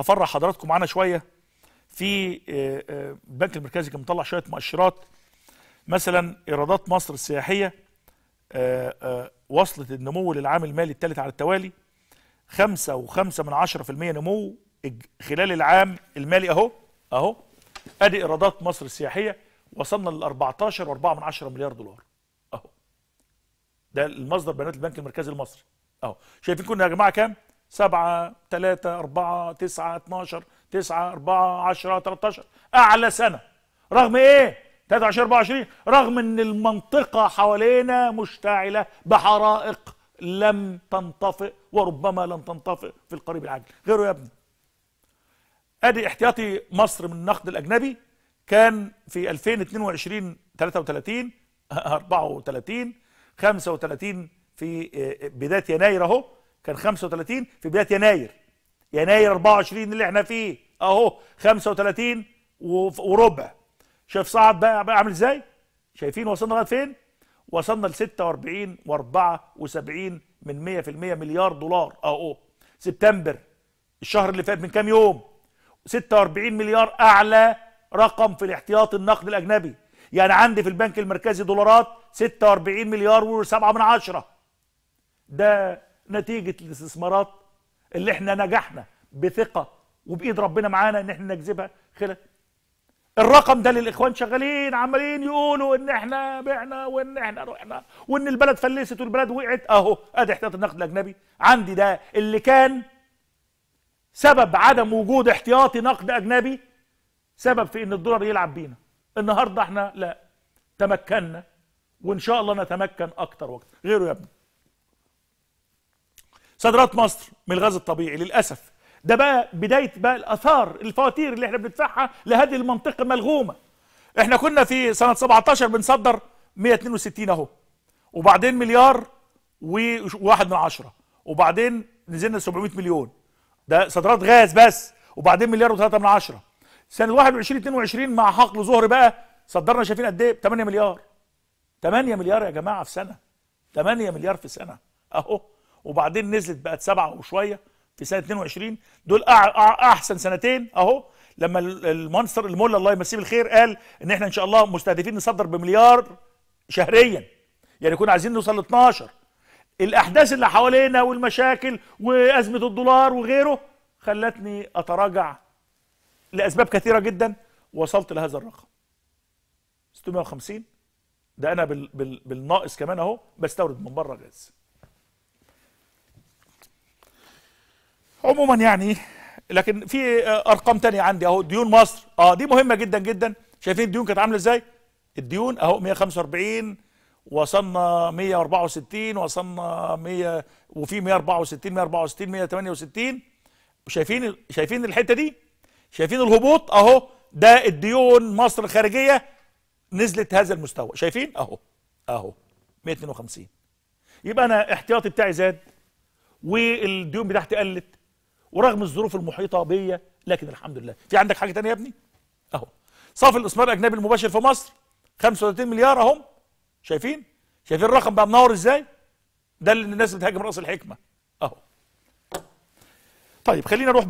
هفرح حضراتكم معانا شويه في آه، آه، البنك المركزي كان مطلع شويه مؤشرات مثلا ايرادات مصر السياحيه آه، وصلت النمو للعام المالي الثالث على التوالي 5.5% نمو خلال العام المالي اهو اهو ادي ايرادات مصر السياحيه وصلنا ل 14.4 مليار دولار اهو ده المصدر بيانات البنك المركزي المصري اهو شايفين كنا يا جماعه كام 7 3 4 9 12 9 4 10 13 اعلى سنه رغم ايه 23 24 رغم ان المنطقه حوالينا مشتعله بحرائق لم تنطفئ وربما لن تنطفئ في القريب العاجل غيره يا ابني ادي احتياطي مصر من النقد الاجنبي كان في 2022 33 34 35 في آه، بدايه يناير اهو كان 35 في بدايه يناير يناير 24 اللي احنا فيه اهو 35 وربع شايف صعد بقى, بقى عامل ازاي شايفين وصلنا لغايه فين وصلنا ل 46 و74 من 100% مليار دولار اهو سبتمبر الشهر اللي فات من كام يوم 46 مليار اعلى رقم في الاحتياط النقد الاجنبي يعني عندي في البنك المركزي دولارات 46 مليار و7 من عشرة ده نتيجه الاستثمارات اللي احنا نجحنا بثقه وبايد ربنا معانا ان احنا نجذبها خلال الرقم ده للاخوان شغالين عمالين يقولوا ان احنا بعنا وان احنا رحنا وان البلد فلست والبلد وقعت اهو ادي احتياط النقد الاجنبي عندي ده اللي كان سبب عدم وجود احتياطي نقد اجنبي سبب في ان الدولار يلعب بينا النهارده احنا لا تمكنا وان شاء الله نتمكن اكتر وقت غيره يا ابني صادرات مصر من الغاز الطبيعي للاسف ده بقى بدايه بقى الاثار الفواتير اللي احنا بندفعها لهذه المنطقه ملغومه احنا كنا في سنه 17 بنصدر 162 اهو وبعدين مليار وواحد من عشرة وبعدين نزلنا 700 مليون ده صادرات غاز بس وبعدين مليار و3 من عشرة سنة 21 22 مع حقل ظهر بقى صدرنا شايفين قد ايه 8 مليار 8 مليار يا جماعة في سنة 8 مليار في سنة اهو وبعدين نزلت بقت سبعه وشويه في سنه 22 دول احسن سنتين اهو لما المنصر المولى الله يمسيه بالخير قال ان احنا ان شاء الله مستهدفين نصدر بمليار شهريا يعني كنا عايزين نوصل ل 12 الاحداث اللي حوالينا والمشاكل وازمه الدولار وغيره خلتني اتراجع لاسباب كثيره جدا وصلت لهذا الرقم 650 ده انا بالناقص كمان اهو بستورد من بره غاز عموما يعني لكن في آه، ارقام تانية عندي اهو ديون مصر اه دي مهمه جدا جدا شايفين الديون كانت عامله ازاي الديون اهو 145 وصلنا 164 وصلنا 100 وفي 164 164 168 وشايفين شايفين الحته دي شايفين الهبوط اهو ده الديون مصر الخارجيه نزلت هذا المستوى شايفين اهو اهو 152 يبقى انا احتياطي بتاعي زاد والديون بتاعتي قلت ورغم الظروف المحيطه بيا لكن الحمد لله في عندك حاجه تانية يا ابني اهو صافي الاستثمار الاجنبي المباشر في مصر 35 مليار اهم شايفين شايفين الرقم بقى منور ازاي ده اللي الناس بتهاجم راس الحكمه اهو طيب خلينا نروح